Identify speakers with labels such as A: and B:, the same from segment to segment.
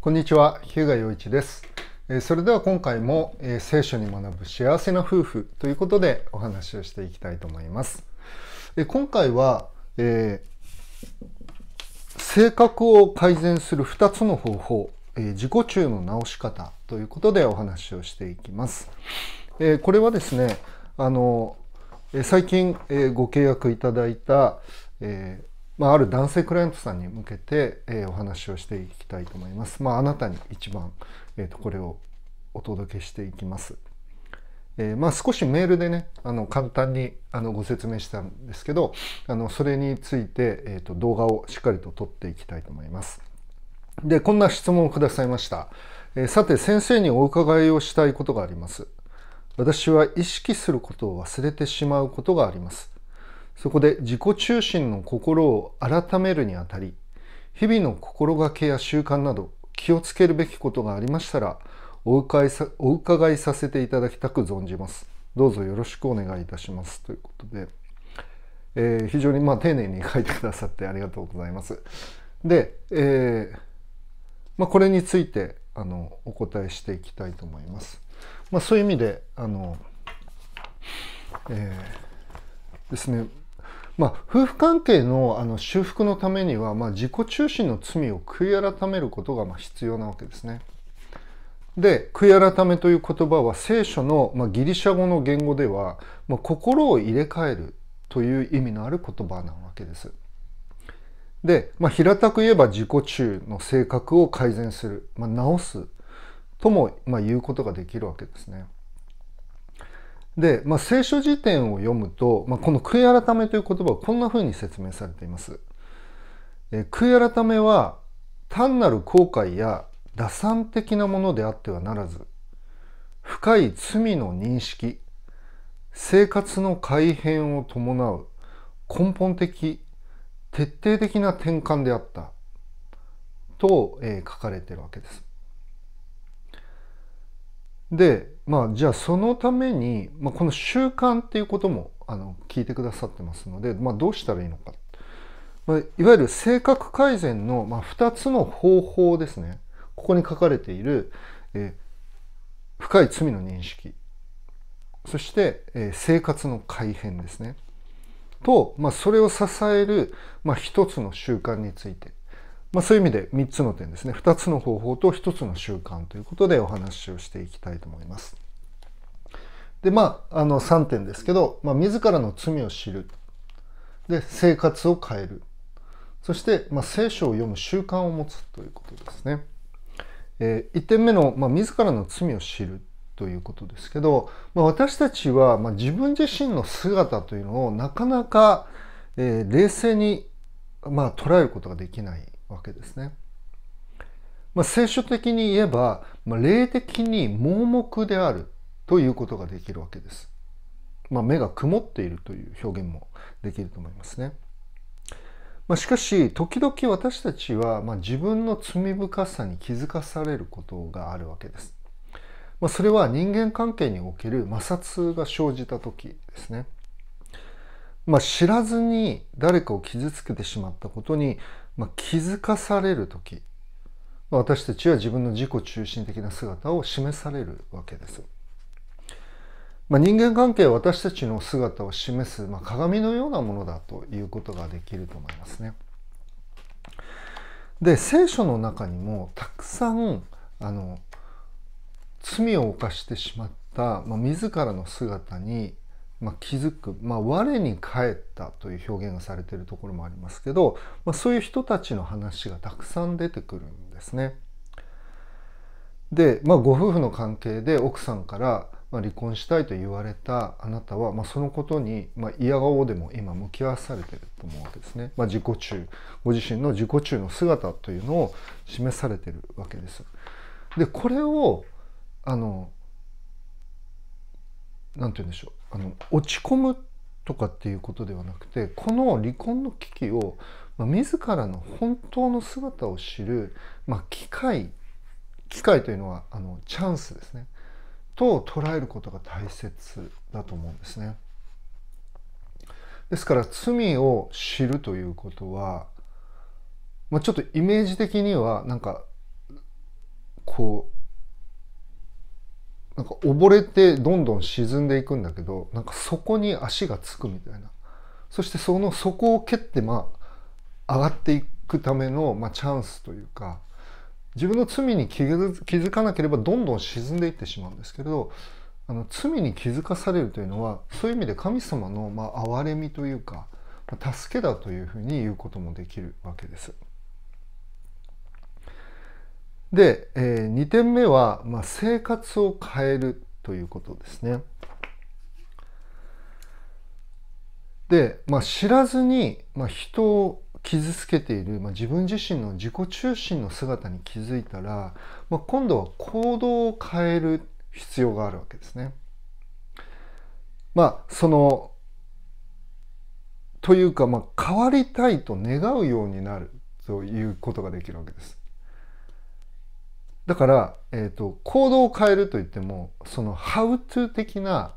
A: こんにちは、日向洋一です。それでは今回も聖書に学ぶ幸せな夫婦ということでお話をしていきたいと思います。今回は、えー、性格を改善する2つの方法、自己中の直し方ということでお話をしていきます。これはですね、あの、最近ご契約いただいた、えまあ、ある男性クライアントさんに向けて、えー、お話をしていきたいと思います。まあ、あなたに一番、えーと、これをお届けしていきます。えー、まあ、少しメールでねあの簡単にあのご説明したんですけどあのそれについて、えーと、と動画をしっかりと撮っていきたいと思います。でこんな質問をくださいました、えー、さて先生にお伺いをしたいことがあります。私は意識することを忘れてしまうことがあります。そこで自己中心の心を改めるにあたり、日々の心がけや習慣など気をつけるべきことがありましたらお伺いさお伺いさせていただきたく存じます。どうぞよろしくお願いいたします。ということで、えー、非常にまあ丁寧に書いてくださってありがとうございます。で、えー、まあ、これについてあのお答えしていきたいと思います。まあ、そういう意味であの、えー、ですねまあ、夫婦関係のあの修復のためには、まあ、自己中心の罪を悔い改めることがま必要なわけですね。で、悔い改めという言葉は聖書の、まあ、ギリシャ語の言語では、まあ、心を入れ替えるという意味のある言葉なわけです。で、まあ、平たく言えば自己中の性格を改善する、まあ、直すとも、まあ、言うことができるわけですね。で、まあ、聖書辞典を読むと、まあ、この悔い改めという言葉はこんな風に説明されています。え悔い改めは単なる後悔や打算的なものであってはならず、深い罪の認識、生活の改変を伴う根本的、徹底的な転換であったと、えー、書かれているわけです。で、まあ、じゃあそのために、まあ、この習慣っていうこともあの聞いてくださってますので、まあ、どうしたらいいのか、まあ、いわゆる性格改善の、まあ、2つの方法ですねここに書かれている、えー、深い罪の認識そして、えー、生活の改変ですねと、まあ、それを支える、まあ、一つの習慣についてまあ、そういう意味で3つの点ですね2つの方法と1つの習慣ということでお話をしていきたいと思います。でまああの3点ですけど、まあ、自らの罪を知るで生活を変えるそして、まあ、聖書を読む習慣を持つということですね。えー、1点目の、まあ、自らの罪を知るということですけど、まあ、私たちは、まあ、自分自身の姿というのをなかなか、えー、冷静に、まあ、捉えることができないわけですね。まあ、聖書的に言えば、まあ、霊的に盲目であるということができるわけです。まあ、目が曇っているという表現もできると思いますね。まあ、しかし時々私たちは、ま自分の罪深さに気づかされることがあるわけです。まあ、それは人間関係における摩擦が生じた時ですね。まあ、知らずに誰かを傷つけてしまったことに、まあ、気づかされる時私たちは自分の自己中心的な姿を示されるわけです。まあ、人間関係は私たちの姿を示す、まあ、鏡のようなものだということができると思いますね。で聖書の中にもたくさんあの罪を犯してしまった、まあ、自らの姿にまあ、気づく、まあ、我に返ったという表現がされているところもありますけど、まあ、そういう人たちの話がたくさん出てくるんですね。で、まあ、ご夫婦の関係で奥さんから離婚したいと言われたあなたは、まあ、そのことに、まあ、嫌顔でも今向き合わされてると思うわけですね。まあ、自己中ご自身の自己中の姿というのを示されてるわけです。でこれをあの何て言うんでしょうあの落ち込むとかっていうことではなくてこの離婚の危機を、まあ、自らの本当の姿を知る、まあ、機会機会というのはあのチャンスですねと捉えることが大切だと思うんですね。ですから罪を知るということは、まあ、ちょっとイメージ的にはなんかこうなんか溺れてどんどん沈んでいくんだけどなんかそこに足がつくみたいなそしてその底を蹴ってまあ上がっていくための、まあ、チャンスというか自分の罪に気づかなければどんどん沈んでいってしまうんですけれどあの罪に気づかされるというのはそういう意味で神様の、まあ、憐れみというか助けだというふうに言うこともできるわけです。で、えー、2点目は、まあ、生活を変えるということですね。で、まあ、知らずに、まあ、人を傷つけている、まあ、自分自身の自己中心の姿に気づいたら、まあ、今度は行動を変える必要があるわけですね。まあそのというか、まあ、変わりたいと願うようになるということができるわけです。だから、えーと、行動を変えるといってもそのハウトゥー的な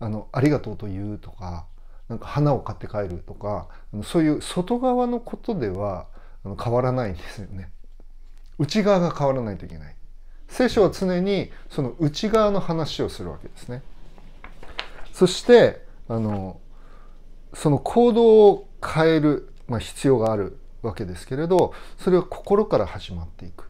A: あの「ありがとう」と言うとかなんか花を買って帰るとかそういう外側のことでは変わらないんですよね。内側が変わらないといけない。聖書は常にその内側の話をするわけですね。そしてあのその行動を変える、まあ、必要があるわけですけれどそれは心から始まっていく。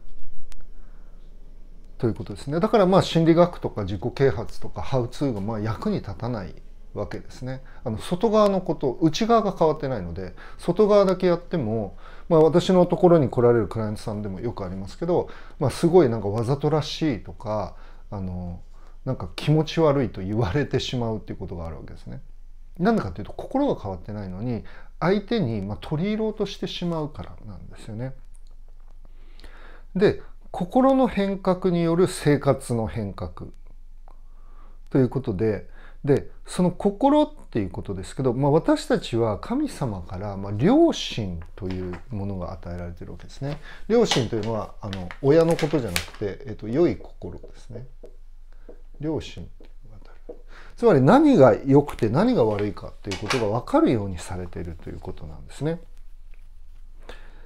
A: ということですねだからまあ心理学とか自己啓発とかハウツーがまあ役に立たないわけですねあの外側のこと内側が変わってないので外側だけやっても、まあ、私のところに来られるクライアントさんでもよくありますけど、まあ、すごいなんかわざとらしいとかあのなんか気持ち悪いと言われてしまうっていうことがあるわけですね。なんでかっていうと心が変わってないのに相手にま取り入ろうとしてしまうからなんですよね。で心の変革による生活の変革ということででその心っていうことですけど、まあ、私たちは神様から、まあ、良心というものが与えられてるわけですね。良心というのはあの親のことじゃなくて、えっと、良い心ですね。良心つまり何が良くて何が悪いかということが分かるようにされているということなんですね。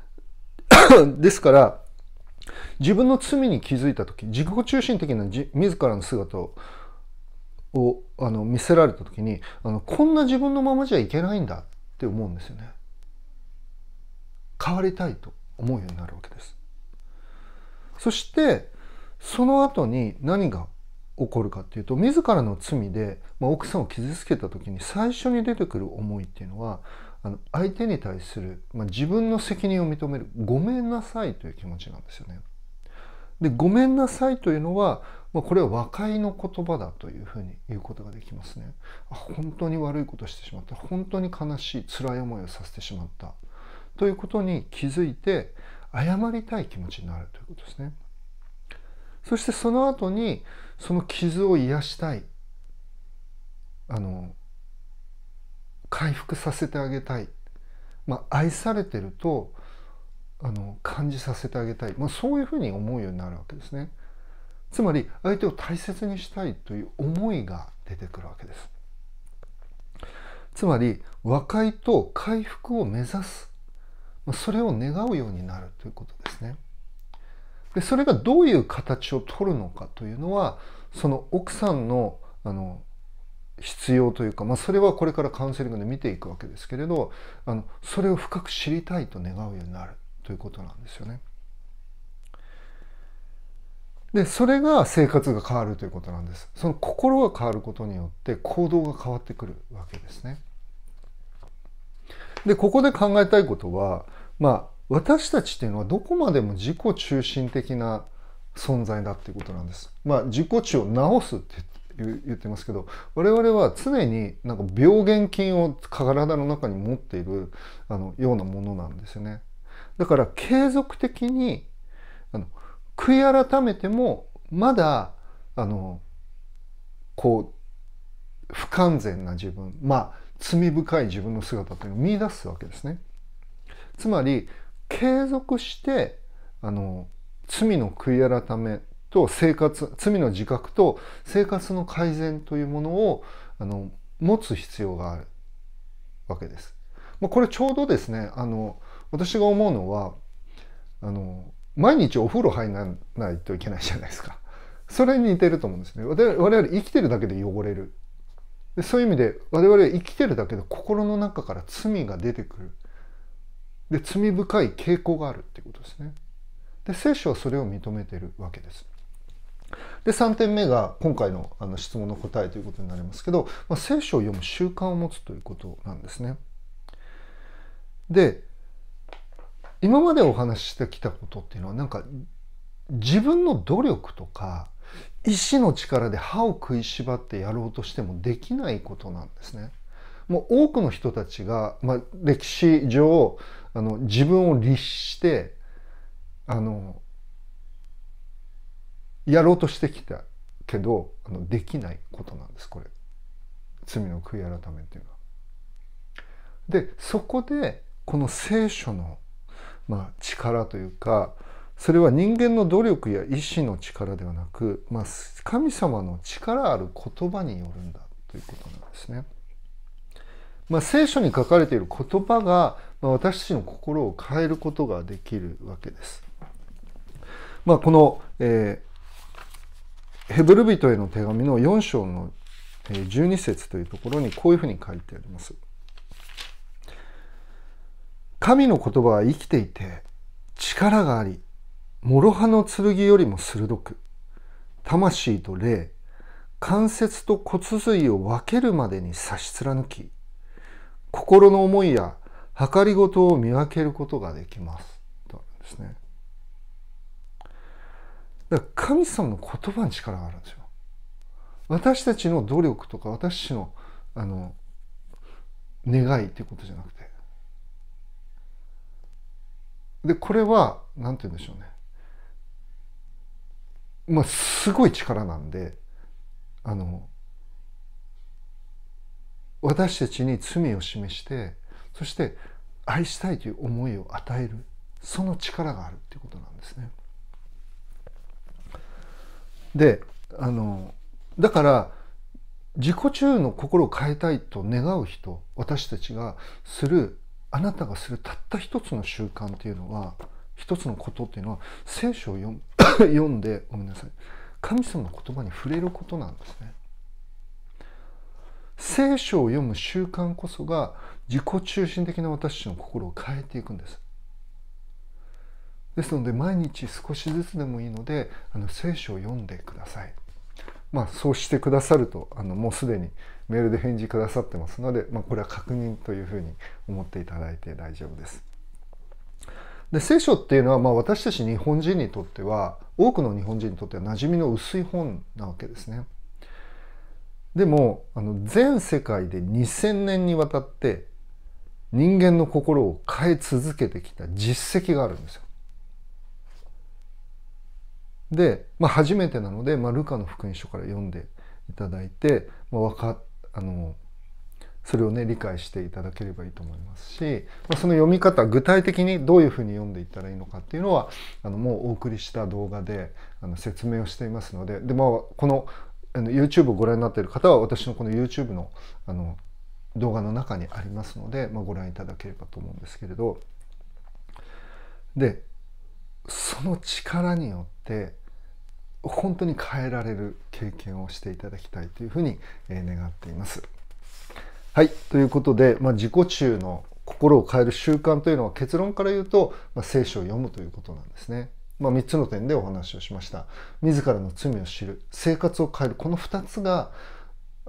A: ですから自分の罪に気づいた時自己中心的な自自らの姿ををあの見せられた時にあのこんな自分のままじゃいけないんだって思うんですよね。変わりたいと思うようになるわけです。そしてその後に何が起こるかっていうと自らの罪で、まあ、奥さんを傷つけた時に最初に出てくる思いっていうのはあの相手に対する、まあ、自分の責任を認めるごめんなさいという気持ちなんですよね。でごめんなさいというのは、まあ、これは和解の言葉だというふうに言うことができますね。あ本当に悪いことしてしまった本当に悲しい辛い思いをさせてしまったということに気づいて謝りたい気持ちになるということですね。そしてその後にその傷を癒したいあの回復させてあげたい、まあ、愛されてるとあの感じさせてあげたい、まあ、そういうふうに思うようになるわけですね。つまり相手を大切にしたいという思いが出てくるわけです。つまり和解と回復を目指す、まあ、それを願うようになるということですね。でそれがどういう形をとるのかというのはその奥さんのあの必要というか、まあ、それはこれからカウンセリングで見ていくわけですけれどあのそれを深く知りたいと願うようになるということなんですよね。でそれが生活が変わるということなんです。その心が変わることによって行動が変わってくるわけですね。でここで考えたいことは、まあ、私たちっていうのはどこまでも自己中心的な存在だっていうことなんです。まあ、自己中を直すって言っ言ってますけど我々は常になんか病原菌を体の中に持っているあのようなものなんですよね。だから継続的にあの悔い改めてもまだあのこう不完全な自分まあ罪深い自分の姿というのを見出すわけですね。つまり継続してあの罪の悔い改めと生活、罪の自覚と生活の改善というものをあの持つ必要があるわけです。まあ、これちょうどですね、あの、私が思うのは、あの、毎日お風呂入らないといけないじゃないですか。それに似てると思うんですね。我々生きてるだけで汚れる。でそういう意味で我々生きてるだけで心の中から罪が出てくる。で罪深い傾向があるっていうことですね。で聖書はそれを認めてるわけです。で3点目が今回のあの質問の答えということになりますけど、まあ、聖書を読む習慣を持つということなんですね。で今までお話ししてきたことっていうのはなんか自分の努力とか意志の力で歯を食いしばってやろうとしてもできないことなんですね。もう多くの人たちが、まあ、歴史上あの自分を律してあのやろうとしてきたけどあのできないことなんですこれ罪の悔い改めっていうのは。でそこでこの聖書の、まあ、力というかそれは人間の努力や意志の力ではなく、まあ、神様の力ある言葉によるんだということなんですね。まあ、聖書に書かれている言葉が、まあ、私たちの心を変えることができるわけです。まあ、この、えヘブル人への手紙の4章の12節というところにこういうふうに書いてあります。神の言葉は生きていて力があり、諸刃の剣よりも鋭く、魂と霊、関節と骨髄を分けるまでに差し貫き、心の思いや計りごとを見分けることができます。とあるんですね。だから神様の言葉に力があるんですよ。私たちの努力とか私たちのあの願いっていうことじゃなくて。でこれは何て言うんでしょうね。まあすごい力なんであの私たちに罪を示してそして愛したいという思いを与えるその力があるっていうことなんですね。であのだから自己中の心を変えたいと願う人私たちがするあなたがするたった一つの習慣っていうのは一つのことっていうのは聖書を読 読んでごめんなさい神様の言葉に触れることなんですね。聖書を読む習慣こそが自己中心的な私たちの心を変えていくんです。ですので毎日少しずつでもいいのであの聖書を読んでください。まあ、そうしてくださるとあのもうすでにメールで返事くださってますので、まあ、これは確認というふうに思っていただいて大丈夫です。で聖書っていうのは、まあ、私たち日本人にとっては多くの日本人にとっては馴染みの薄い本なわけですね。でもあの全世界で2,000年にわたって人間の心を変え続けてきた実績があるんですよ。で、まあ、初めてなので、まあ、ルカの福音書から読んでいただいて、まあ、かあのそれをね理解していただければいいと思いますし、まあ、その読み方具体的にどういうふうに読んでいったらいいのかっていうのはあのもうお送りした動画であの説明をしていますのでで、まあ、このあの YouTube をご覧になっている方は私のこの YouTube のあの動画の中にありますので、まあ、ご覧いただければと思うんですけれどでその力によって本当に変えられる経験をしていただきたいというふうに願っています。はい、ということで、まあ、自己中の心を変える習慣というのは結論から言うと、まあ、聖書を読むということなんですね。まあ、3つの点でお話をしました。自らの罪を知る、生活を変える、この2つが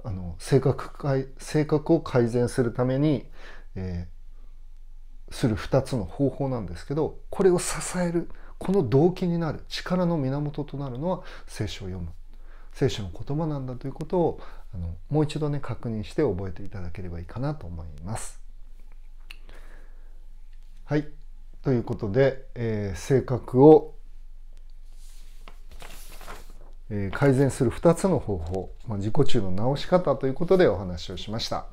A: あの性格性格を改善するために、えー、する2つの方法なんですけど、これを支える。この動機になる力の源となるのは聖書を読む聖書の言葉なんだということをあのもう一度ね確認して覚えていただければいいかなと思います。はいということで、えー、性格を、えー、改善する2つの方法、まあ、自己中の直し方ということでお話をしました。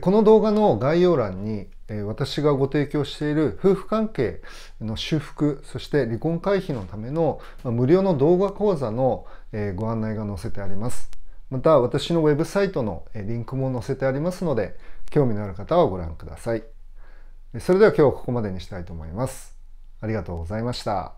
A: この動画の概要欄に私がご提供している夫婦関係の修復そして離婚回避のための無料の動画講座のご案内が載せてありますまた私のウェブサイトのリンクも載せてありますので興味のある方はご覧くださいそれでは今日はここまでにしたいと思いますありがとうございました